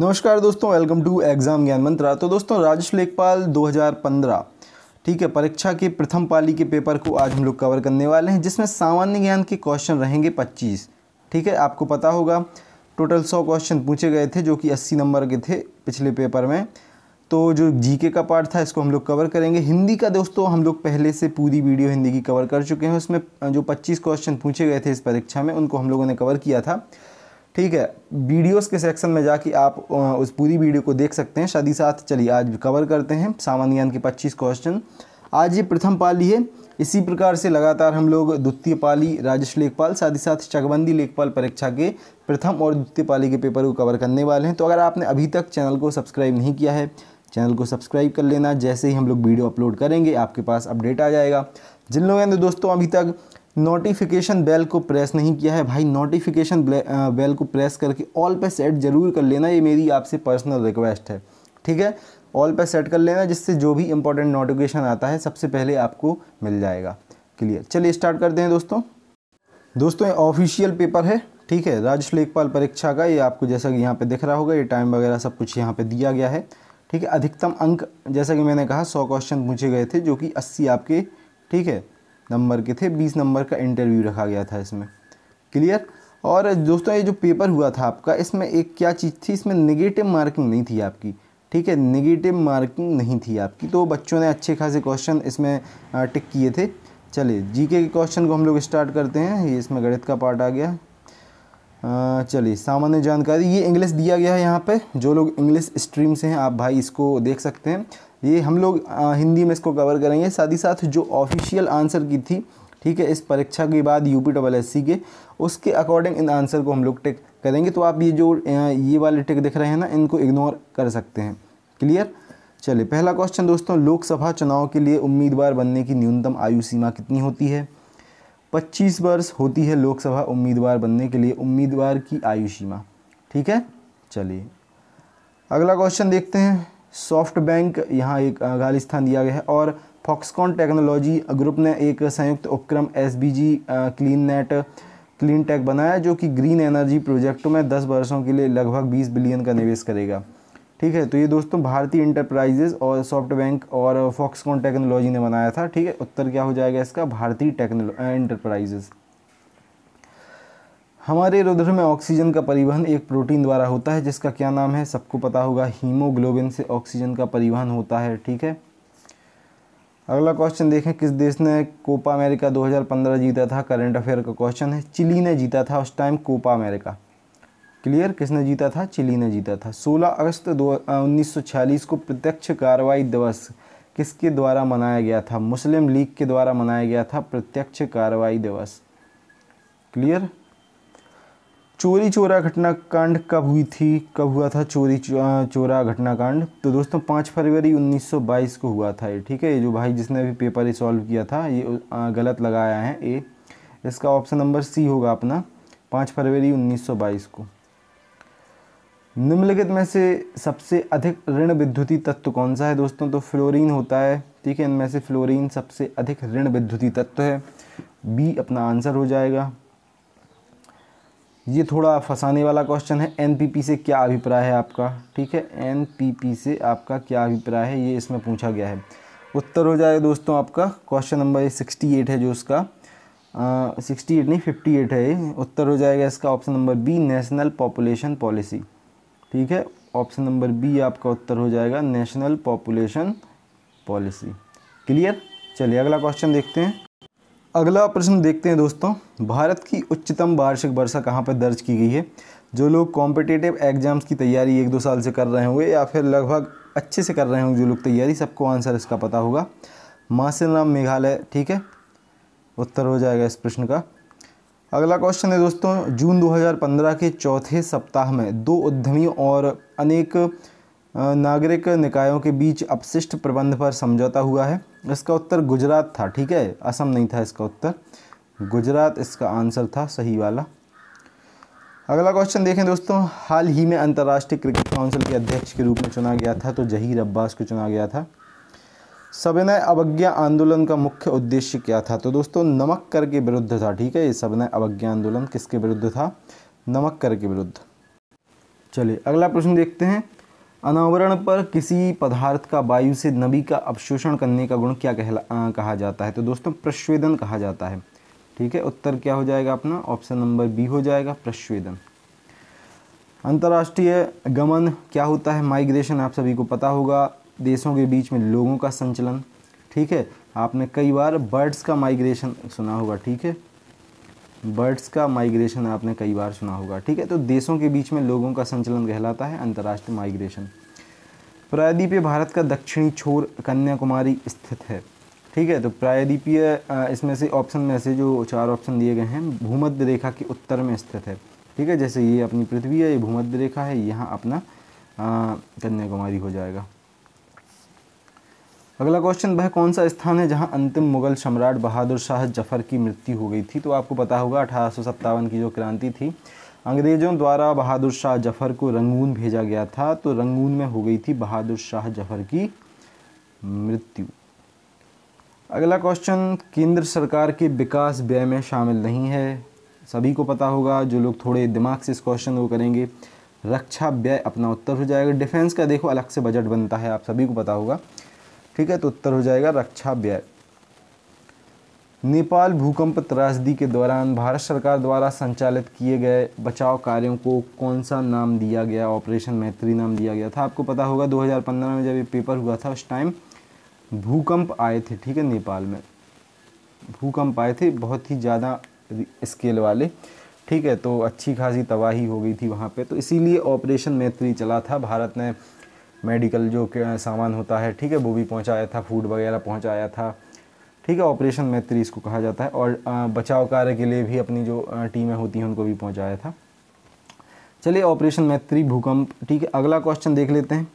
नमस्कार दोस्तों welcome to exam ज्ञान मंत्रा तो दोस्तों राजेश लेखपाल 2015 ठीक है परीक्षा के प्रथम पाली के पेपर को आज हम लोग कवर करने वाले हैं जिसमें सामान्य ज्ञान के क्वेश्चन रहेंगे 25 ठीक है आपको पता होगा टोटल 100 क्वेश्चन पूछे गए थे जो कि 80 नंबर के थे पिछले पेपर में तो जो जीके का पार्ट था इसको हम लोग कवर करेंगे हिंदी का दोस्तों हम लोग पहले से पूरी वीडियो हिंदी की कवर कर चुके हैं उसमें जो पच्चीस क्वेश्चन पूछे गए थे इस परीक्षा में उनको हम लोगों ने कवर किया था ठीक है वीडियोस के सेक्शन में जाके आप उस पूरी वीडियो को देख सकते हैं शादी साथ चलिए आज भी कवर करते हैं सामान्य ज्ञान के 25 क्वेश्चन आज ये प्रथम पाली है इसी प्रकार से लगातार हम लोग द्वितीय पाली राजेश लेखपाल साथ ही साथ चकबंदी लेखपाल परीक्षा के प्रथम और द्वितीय पाली के पेपर को कवर करने वाले हैं तो अगर आपने अभी तक चैनल को सब्सक्राइब नहीं किया है चैनल को सब्सक्राइब कर लेना जैसे ही हम लोग वीडियो अपलोड करेंगे आपके पास अपडेट आ जाएगा जिन लोगों ने दोस्तों अभी तक नोटिफिकेशन बेल को प्रेस नहीं किया है भाई नोटिफिकेशन बेल को प्रेस करके ऑल पे सेट ज़रूर कर लेना ये मेरी आपसे पर्सनल रिक्वेस्ट है ठीक है ऑल पे सेट कर लेना जिससे जो भी इंपॉर्टेंट नोटिफिकेशन आता है सबसे पहले आपको मिल जाएगा क्लियर चलिए स्टार्ट करते हैं दोस्तों दोस्तों ऑफिशियल पेपर है ठीक है राजस्व लेखपाल परीक्षा का ये आपको जैसा कि यहाँ पे दिख रहा होगा ये टाइम वगैरह सब कुछ यहाँ पे दिया गया है ठीक है अधिकतम अंक जैसा कि मैंने कहा सौ क्वेश्चन पूछे गए थे जो कि अस्सी आपके ठीक है नंबर के थे बीस नंबर का इंटरव्यू रखा गया था इसमें क्लियर और दोस्तों ये जो पेपर हुआ था आपका इसमें एक क्या चीज़ थी इसमें निगेटिव मार्किंग नहीं थी आपकी ठीक है निगेटिव मार्किंग नहीं थी आपकी तो बच्चों ने अच्छे खासे क्वेश्चन इसमें टिक किए थे चलिए जीके के क्वेश्चन को हम लोग स्टार्ट करते हैं ये इसमें गणित का पार्ट आ गया चलिए सामान्य जानकारी ये इंग्लिश दिया गया है यहाँ पे जो लोग इंग्लिश स्ट्रीम से हैं आप भाई इसको देख सकते हैं ये हम लोग हिंदी में इसको कवर करेंगे साथ ही साथ जो ऑफिशियल आंसर की थी ठीक है इस परीक्षा के बाद U P double S C के उसके अकॉर्डिंग इन आंसर को हम लोग टिक करेंगे तो आप ये जो ये वाले टिक दिख रहे हैं ना इनको इग्नोर कर सकते हैं क्लियर चलिए पहला क्वेश्चन दोस्तों लोकसभा चुनाव के लिए उम्मीदवार बनने की न्यूनतम आयु सीमा कितनी होती है पच्चीस वर्ष होती है लोकसभा उम्मीदवार बनने के लिए उम्मीदवार की आयु सीमा ठीक है चलिए अगला क्वेश्चन देखते हैं सॉफ्ट बैंक यहाँ एक खाली स्थान दिया गया है और फॉक्सकॉन टेक्नोलॉजी ग्रुप ने एक संयुक्त उपक्रम S B G clean net clean tech बनाया जो कि ग्रीन एनर्जी प्रोजेक्टों में 10 वर्षों के लिए लगभग 20 बिलियन का निवेश करेगा ठीक है तो ये दोस्तों भारतीय इंटरप्राइजेज और सॉफ्ट बैंक और फॉक्सकॉन टेक्नोलॉजी ने बनाया था ठीक है उत्तर क्या हो जाएगा इसका भारतीय टेक्नोलो इंटरप्राइजेज हमारे रुद्र में ऑक्सीजन का परिवहन एक प्रोटीन द्वारा होता है जिसका क्या नाम है सबको पता होगा हीमोग्लोबिन से ऑक्सीजन का परिवहन होता है ठीक है अगला क्वेश्चन देखें किस देश ने कोपा अमेरिका 2015 जीता था करंट अफेयर का क्वेश्चन है चिली ने जीता था उस टाइम कोपा अमेरिका क्लियर किसने जीता था चिली ने जीता था 16 अगस्त दो उन्नीस को प्रत्यक्ष कार्रवाई दिवस किसके द्वारा मनाया गया था मुस्लिम लीग के द्वारा मनाया गया था प्रत्यक्ष कार्रवाई दिवस क्लियर चोरी चोरा घटनाकांड कब हुई थी कब हुआ था चोरी चोरा घटनाकांड तो दोस्तों पाँच फरवरी 1922 को हुआ था ये ठीक है ये जो भाई जिसने अभी पेपर ही सॉल्व किया था ये गलत लगाया है ए इसका ऑप्शन नंबर सी होगा अपना पाँच फरवरी 1922 को निम्नलिखित में से सबसे अधिक ऋण विद्युती तत्व कौन सा है दोस्तों तो फ्लोरीन होता है ठीक है इनमें से फ्लोरीन सबसे अधिक ऋण विद्युती तत्व है बी अपना आंसर हो जाएगा ये थोड़ा फंसाने वाला क्वेश्चन है एनपीपी से क्या अभिप्राय है आपका ठीक है एनपीपी से आपका क्या अभिप्राय है ये इसमें पूछा गया है उत्तर हो जाएगा दोस्तों आपका क्वेश्चन नंबर सिक्सटी एट है जो उसका सिक्सटी एट नहीं फिफ्टी एट है उत्तर हो जाएगा इसका option number B national population policy ठीक है ऑप्शन नंबर बी आपका उत्तर हो जाएगा नेशनल पॉपुलेशन पॉलिसी क्लियर चलिए अगला क्वेश्चन देखते हैं अगला प्रश्न देखते हैं दोस्तों भारत की उच्चतम वार्षिक वर्षा कहाँ पर दर्ज की गई है जो लोग कॉम्पिटिटिव एग्जाम्स की तैयारी एक दो साल से कर रहे होंगे या फिर लगभग अच्छे से कर रहे होंगे जो लोग तैयारी सबको आंसर इसका पता होगा मासिर नाम मेघालय ठीक है उत्तर हो जाएगा इस प्रश्न का अगला क्वेश्चन है दोस्तों जून 2015 के चौथे सप्ताह में दो उद्यमियों और अनेक नागरिक निकायों के बीच अपशिष्ट प्रबंध पर समझौता हुआ है इसका उत्तर गुजरात था ठीक है असम नहीं था इसका उत्तर गुजरात इसका आंसर था सही वाला अगला क्वेश्चन देखें दोस्तों हाल ही में अंतर्राष्ट्रीय क्रिकेट काउंसिल के अध्यक्ष के रूप में चुना गया था तो जहीर अब्बास को चुना गया था सविनय अवज्ञा आंदोलन का मुख्य उद्देश्य क्या था तो दोस्तों नमक कर के विरुद्ध था ठीक है ये सविनय अवज्ञा आंदोलन किसके विरुद्ध था नमक कर के विरुद्ध चलिए अगला प्रश्न देखते हैं अनावरण पर किसी पदार्थ का वायु से नबी का अवशोषण करने का गुण क्या कहला आ, कहा जाता है तो दोस्तों प्रश्वेदन कहा जाता है ठीक है उत्तर क्या हो जाएगा अपना ऑप्शन नंबर बी हो जाएगा प्रश्वेदन अंतर्राष्ट्रीय गमन क्या होता है माइग्रेशन आप सभी को पता होगा देशों के बीच में लोगों का संचलन ठीक है आपने कई बार बर्ड्स का माइग्रेशन सुना होगा ठीक है बर्ड्स का माइग्रेशन आपने कई बार सुना होगा ठीक है तो देशों के बीच में लोगों का संचलन कहलाता है अंतर्राष्ट्रीय माइग्रेशन प्रायद्वीपीय भारत का दक्षिणी छोर कन्याकुमारी स्थित है ठीक है तो प्रायद्वीपीय इसमें से ऑप्शन में से जो चार ऑप्शन दिए गए हैं भूमध्य रेखा के उत्तर में स्थित है ठीक है जैसे ये अपनी पृथ्वी है ये भूमध्य रेखा है यहाँ अपना कन्याकुमारी हो जाएगा अगला क्वेश्चन वह कौन सा स्थान है जहां अंतिम मुगल सम्राट बहादुर शाह जफर की मृत्यु हो गई थी तो आपको पता होगा अठारह की जो क्रांति थी अंग्रेज़ों द्वारा बहादुर शाह जफर को रंगून भेजा गया था तो रंगून में हो गई थी बहादुर शाह जफर की मृत्यु अगला क्वेश्चन केंद्र सरकार के विकास व्यय में शामिल नहीं है सभी को पता होगा जो लोग थोड़े दिमाग से इस क्वेश्चन को करेंगे रक्षा व्यय अपना उत्तर हो जाएगा डिफेंस का देखो अलग से बजट बनता है आप सभी को पता होगा ठीक है तो उत्तर हो जाएगा रक्षा व्यय नेपाल भूकंप त्रासदी के दौरान भारत सरकार द्वारा संचालित किए गए बचाव कार्यों को कौन सा नाम दिया गया ऑपरेशन मैत्री नाम दिया गया था आपको पता होगा 2015 में जब ये पेपर हुआ था उस टाइम भूकंप आए थे ठीक है नेपाल में भूकंप आए थे बहुत ही ज़्यादा स्केल वाले ठीक है तो अच्छी खासी तबाही हो गई थी वहाँ पर तो इसीलिए ऑपरेशन मैत्री चला था भारत ने मेडिकल जो सामान होता है ठीक है वो भी पहुँचाया था फूड वगैरह पहुँचाया था ठीक है ऑपरेशन मैत्री इसको कहा जाता है और बचाव कार्य के लिए भी अपनी जो टीमें होती हैं उनको भी पहुँचाया था चलिए ऑपरेशन मैत्री भूकंप ठीक है अगला क्वेश्चन देख लेते हैं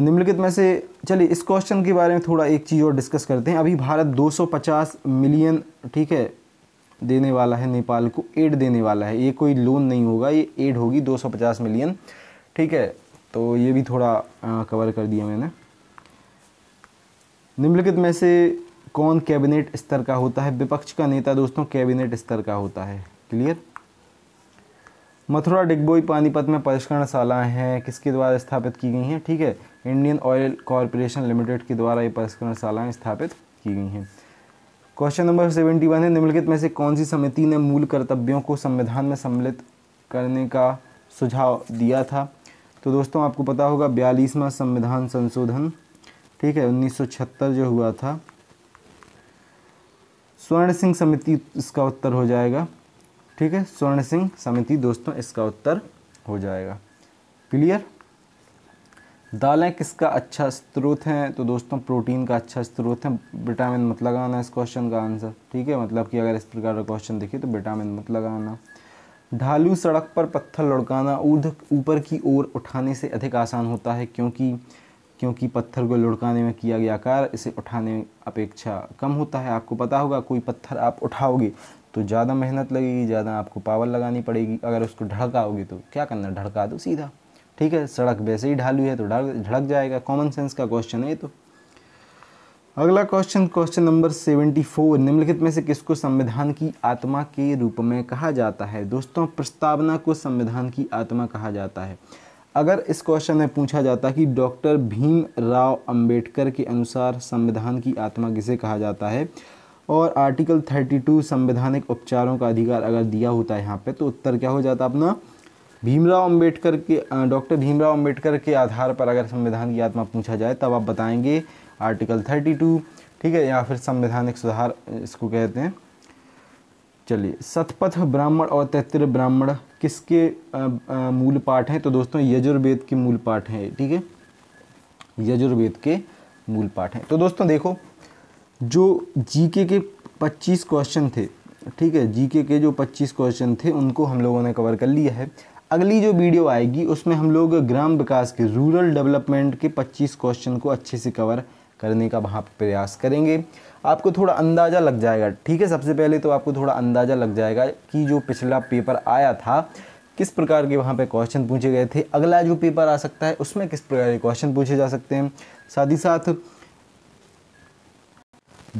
निम्नलिखित में से चलिए इस क्वेश्चन के बारे में थोड़ा एक चीज़ और डिस्कस करते हैं अभी भारत 250 मिलियन ठीक है देने वाला है नेपाल को एड देने वाला है ये कोई लोन नहीं होगा ये एड होगी 250 मिलियन ठीक है तो ये भी थोड़ा आ, कवर कर दिया मैंने निम्नलिखित में से कौन कैबिनेट स्तर का होता है विपक्ष का नेता दोस्तों कैबिनेट स्तर का होता है क्लियर मथुरा डिग्बोई पानीपत में शालाएँ हैं किसके द्वारा स्थापित की गई हैं ठीक है इंडियन ऑयल कॉरपोरेशन लिमिटेड के द्वारा ये परिष्करणशालाएँ स्थापित की गई हैं क्वेश्चन नंबर सेवेंटी वन है निम्नलिखित में से कौन सी समिति ने मूल कर्तव्यों को संविधान में सम्मिलित करने का सुझाव दिया था तो दोस्तों आपको पता होगा बयालीसवां संविधान संशोधन ठीक है 1976 जो हुआ था स्वर्ण सिंह समिति इसका उत्तर हो जाएगा ठीक है स्वर्ण सिंह समिति दोस्तों इसका उत्तर हो जाएगा क्लियर दालें किसका अच्छा स्रोत हैं तो दोस्तों प्रोटीन का अच्छा स्रोत है विटामिन मत लगाना इस क्वेश्चन का आंसर ठीक है मतलब कि अगर इस प्रकार का क्वेश्चन देखिए तो विटामिन मत लगाना ढालू सड़क पर पत्थर लुढ़काना ऊर्ध ऊपर की ओर उठाने से अधिक आसान होता है क्योंकि क्योंकि पत्थर को लुढ़काने में किया गया कार्य इसे उठाने में अपेक्षा कम होता है आपको पता होगा कोई पत्थर आप उठाओगे तो ज़्यादा मेहनत लगेगी ज़्यादा आपको पावर लगानी पड़ेगी अगर उसको ढड़काओगे तो क्या करना ढड़का दो सीधा ठीक है सड़क वैसे ही ढालू है तो ढड़क जाएगा कॉमन सेंस का क्वेश्चन है ये तो अगला question question number seventy four निम्नलिखित में से किसको संविधान की आत्मा के रूप में कहा जाता है दोस्तों प्रस्तावना को संविधान की आत्मा कहा जाता है अगर इस क्वेश्चन में पूछा जाता कि डॉक्टर भीम राव अम्बेडकर के अनुसार संविधान की आत्मा किसे कहा जाता है और आर्टिकल 32 संवैधानिक उपचारों का अधिकार अगर दिया होता है यहाँ पे तो उत्तर क्या हो जाता अपना भीमराव अंबेडकर के डॉक्टर भीमराव अंबेडकर के आधार पर अगर संविधान की आत्मा पूछा जाए तब आप बताएंगे आर्टिकल थर्टी टू ठीक है या फिर संवैधानिक सुधार इसको कहते हैं चलिए सतपथ ब्राह्मण और तैतृ ब्राह्मण किसके मूल पाठ हैं तो दोस्तों यजुर्वेद के मूल पाठ हैं ठीक है यजुर्वेद के मूल पाठ हैं तो दोस्तों देखो जो जीके के 25 क्वेश्चन थे ठीक है जीके के जो 25 क्वेश्चन थे उनको हम लोगों ने कवर कर लिया है अगली जो वीडियो आएगी उसमें हम लोग ग्राम विकास के रूरल डेवलपमेंट के 25 क्वेश्चन को अच्छे से कवर करने का वहाँ प्रयास करेंगे आपको थोड़ा अंदाज़ा लग जाएगा ठीक है सबसे पहले तो आपको थोड़ा अंदाज़ा लग जाएगा कि जो पिछला पेपर आया था किस प्रकार के वहाँ पे क्वेश्चन पूछे गए थे अगला जो पेपर आ सकता है उसमें किस प्रकार के क्वेश्चन पूछे जा सकते हैं साथ ही साथ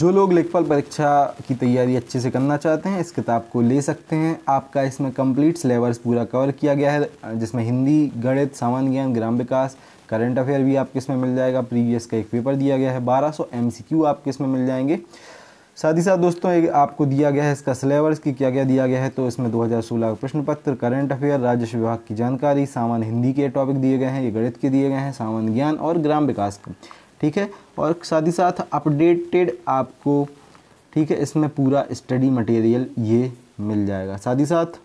जो लोग लेखपाल परीक्षा की तैयारी अच्छे से करना चाहते हैं इस किताब को ले सकते हैं आपका इसमें कंप्लीट सिलेबस पूरा कवर किया गया है जिसमें हिंदी गणित सामान्य ज्ञान ग्राम विकास करंट अफेयर भी आपके इसमें मिल जाएगा प्रीवियस का एक पेपर दिया गया है 1200 सौ क्यू आपके इसमें मिल जाएंगे साथ ही साथ दोस्तों एक आपको दिया गया है इसका सिलेबस की क्या क्या दिया गया है तो इसमें 2016 का प्रश्न पत्र करंट अफेयर राजस्व विभाग की जानकारी सामान्य हिंदी के टॉपिक दिए गए हैं ये गणित के दिए गए हैं सामान्य ज्ञान और ग्राम विकास के ठीक है और साथ ही साथ अपडेटेड आपको ठीक है इसमें पूरा स्टडी मटेरियल ये मिल जाएगा साथ ही साथ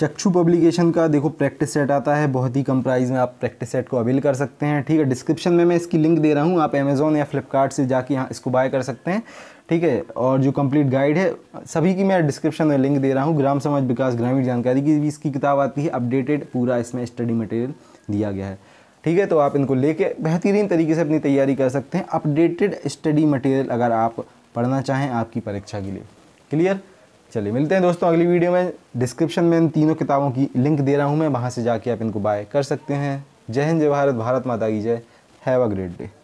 चक्षु पब्लिकेशन का देखो प्रैक्टिस सेट आता है बहुत ही कम प्राइस में आप प्रैक्टिस सेट को अवेल कर सकते हैं ठीक है डिस्क्रिप्शन में मैं इसकी लिंक दे रहा हूँ आप अमेज़ोन या फ्लिपकार्ट से जाके यहाँ इसको बाय कर सकते हैं ठीक है और जो कंप्लीट गाइड है सभी की मैं डिस्क्रिप्शन में लिंक दे रहा हूँ ग्राम समाज विकास ग्रामीण जानकारी की भी इसकी किताब आती है अपडेटेड पूरा इसमें स्टडी मटेरियल दिया गया है ठीक है तो आप इनको लेके बेहतरीन तरीके से अपनी तैयारी कर सकते हैं अपडेटेड स्टडी मटेरियल अगर आप पढ़ना चाहें आपकी परीक्षा के लिए क्लियर चलिए मिलते हैं दोस्तों अगली वीडियो में डिस्क्रिप्शन में इन तीनों किताबों की लिंक दे रहा हूँ मैं वहाँ से जाके आप इनको बाय कर सकते हैं जय हिंद जय भारत भारत माता की जय हैव अ ग्रेट डे